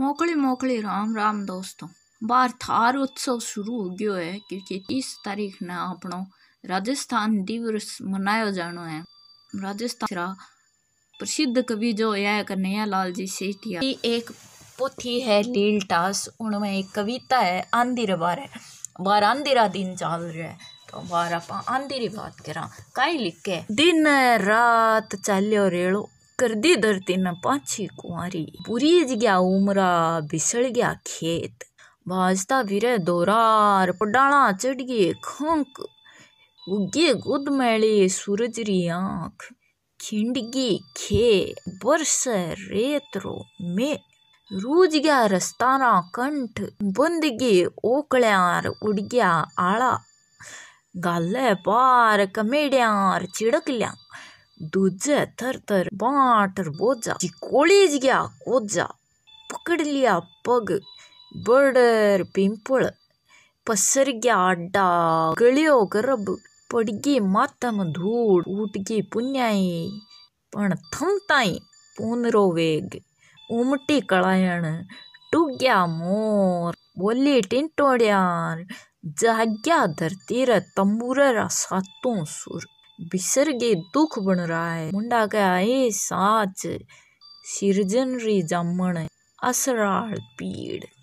मोकळे राम રામ રામ દોસ્તો બાર થાર ઉત્સવ શરૂ હો ગયો હે ક્યોંકि ત્રીસ તારીખના આપણો રાજસ્થાન દિવસ મનાયો જાણો હે રાજસ્થાન प्रसिद्ध कवि जो है कन्हैया लाल जी सेठिया की एक पोथी है लील टास उनमें एक कविता है आंधी रबार है बार आंधेरा दिन चल रहा है तो बार आप आंधी री बात करा का लिख के दिन रात चलो रेलो कर दी धरती न पाछी कुंवारी पूरी गया उमरा बिसड़ गया खेत बाजता विरे दोरार पडाला चढ़ गए खंक उगे गुद मैले सूरज री आंख खिंडगी खे बरस रेतरो में रूज गया रस्ताना कंठ बंद गे ओकल्यार उड़ गया आला गाले पार कमेड्यार चिड़कल्या दूजे थर थर बाटर बोझा चिकोली गया कोजा पकड़ लिया पग बड़र पिंपल पसर गया अड्डा गलियो गरब पड़गी मातम धूड़ उठ गई पण थमताई पुनरो वेग उमटी कलायण टूट मोर बोली टिंटोड़ियार जाग्या धरती रे तंबूर सातों सुर विसर्गे दुख बन रहा है मुंडा के आए साच सिरजन री जामण असराड़ पीड़